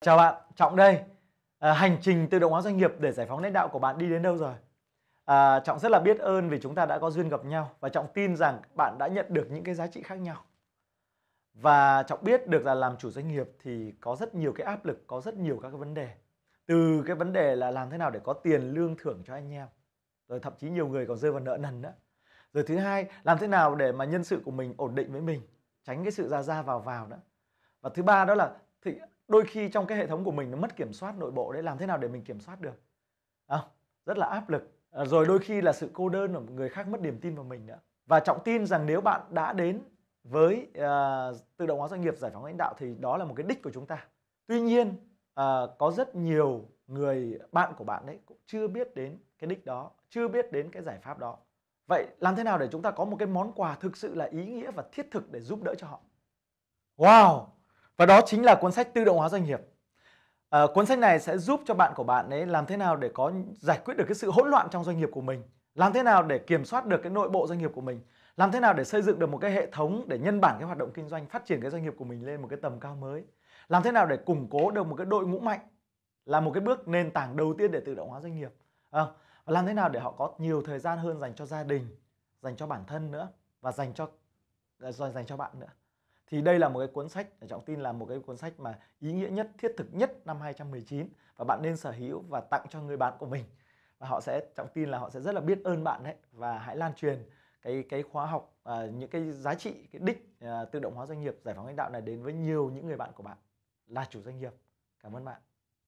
Chào bạn, Trọng đây. À, hành trình tự động hóa doanh nghiệp để giải phóng lãnh đạo của bạn đi đến đâu rồi? À, Trọng rất là biết ơn vì chúng ta đã có duyên gặp nhau và Trọng tin rằng bạn đã nhận được những cái giá trị khác nhau. Và Trọng biết được là làm chủ doanh nghiệp thì có rất nhiều cái áp lực, có rất nhiều các cái vấn đề. Từ cái vấn đề là làm thế nào để có tiền lương thưởng cho anh em. Rồi thậm chí nhiều người còn rơi vào nợ nần nữa. Rồi thứ hai, làm thế nào để mà nhân sự của mình ổn định với mình, tránh cái sự ra ra vào vào nữa. Và thứ ba đó là thì đôi khi trong cái hệ thống của mình nó mất kiểm soát nội bộ đấy làm thế nào để mình kiểm soát được à, rất là áp lực à, rồi đôi khi là sự cô đơn của người khác mất niềm tin vào mình nữa và trọng tin rằng nếu bạn đã đến với uh, tự động hóa doanh nghiệp giải phóng lãnh đạo thì đó là một cái đích của chúng ta tuy nhiên uh, có rất nhiều người bạn của bạn đấy cũng chưa biết đến cái đích đó chưa biết đến cái giải pháp đó vậy làm thế nào để chúng ta có một cái món quà thực sự là ý nghĩa và thiết thực để giúp đỡ cho họ wow và đó chính là cuốn sách tự động hóa doanh nghiệp. À, cuốn sách này sẽ giúp cho bạn của bạn ấy làm thế nào để có giải quyết được cái sự hỗn loạn trong doanh nghiệp của mình, làm thế nào để kiểm soát được cái nội bộ doanh nghiệp của mình, làm thế nào để xây dựng được một cái hệ thống để nhân bản cái hoạt động kinh doanh, phát triển cái doanh nghiệp của mình lên một cái tầm cao mới, làm thế nào để củng cố được một cái đội ngũ mạnh là một cái bước nền tảng đầu tiên để tự động hóa doanh nghiệp. À, và làm thế nào để họ có nhiều thời gian hơn dành cho gia đình, dành cho bản thân nữa và dành cho dành cho bạn nữa thì đây là một cái cuốn sách Trọng tin là một cái cuốn sách mà ý nghĩa nhất, thiết thực nhất năm 2019 và bạn nên sở hữu và tặng cho người bạn của mình và họ sẽ Trọng tin là họ sẽ rất là biết ơn bạn đấy và hãy lan truyền cái cái khóa học à, những cái giá trị cái đích à, tự động hóa doanh nghiệp giải phóng lãnh đạo này đến với nhiều những người bạn của bạn là chủ doanh nghiệp cảm ơn bạn